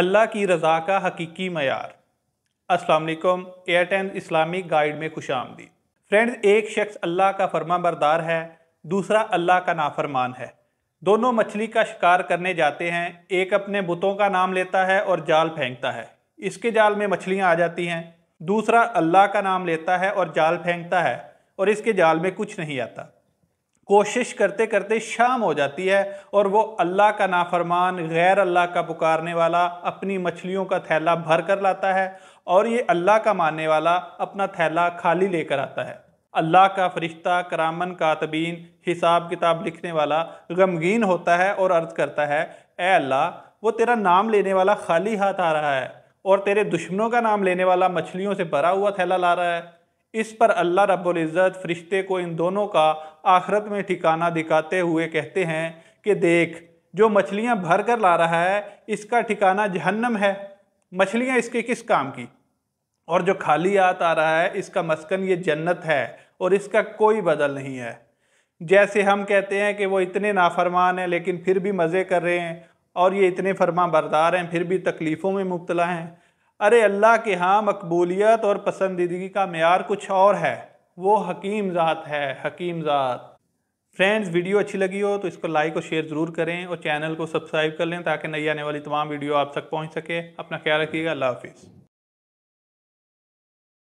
अल्लाह की रज़ा का हकीकी मैार असलम एयर इस्लामिक गाइड में खुश आमदी फ्रेंड्स एक शख्स अल्लाह का फर्मा बरदार है दूसरा अल्लाह का नाफरमान है दोनों मछली का शिकार करने जाते हैं एक अपने बुतों का नाम लेता है और जाल फेंकता है इसके जाल में मछलियाँ आ जाती हैं दूसरा अल्लाह का नाम लेता है और जाल फेंकता है और इसके जाल में कुछ नहीं आता कोशिश करते करते शाम हो जाती है और वो अल्लाह का नाफरमान गैर अल्लाह का पुकारने वाला अपनी मछलियों का थैला भर कर लाता है और ये अल्लाह का मानने वाला अपना थैला खाली लेकर आता है अल्लाह का फरिश्ता करामन कातबीन हिसाब किताब लिखने वाला गमगीन होता है और अर्ज़ करता है ए अल्लाह वो तेरा नाम लेने वाला खाली हाथ आ रहा है और तेरे दुश्मनों का नाम लेने वाला मछलियों से भरा हुआ थैला ला रहा है इस पर अल्लाह रब्बुल इज़्ज़त फरिश्ते को इन दोनों का आखरत में ठिकाना दिखाते हुए कहते हैं कि देख जो मछलियाँ भर कर ला रहा है इसका ठिकाना जहन्नम है मछलियाँ इसके किस काम की और जो खाली आत आ रहा है इसका मस्कन ये जन्नत है और इसका कोई बदल नहीं है जैसे हम कहते हैं कि वो इतने नाफरमान हैं लेकिन फिर भी मज़े कर रहे हैं और ये इतने फरमा बरदार हैं फिर भी तकलीफ़ों में मुबतला हैं अरे अल्लाह के यहाँ मकबूलियत और पसंदीदगी का मैार कुछ और है वो हकीम ज़ात है हकीम ज़ात फ्रेंड्स वीडियो अच्छी लगी हो तो इसको लाइक और शेयर ज़रूर करें और चैनल को सब्सक्राइब कर लें ताकि नई आने वाली तमाम वीडियो आप तक पहुंच सके अपना ख्याल रखिएगा अल्लाह हाफिज़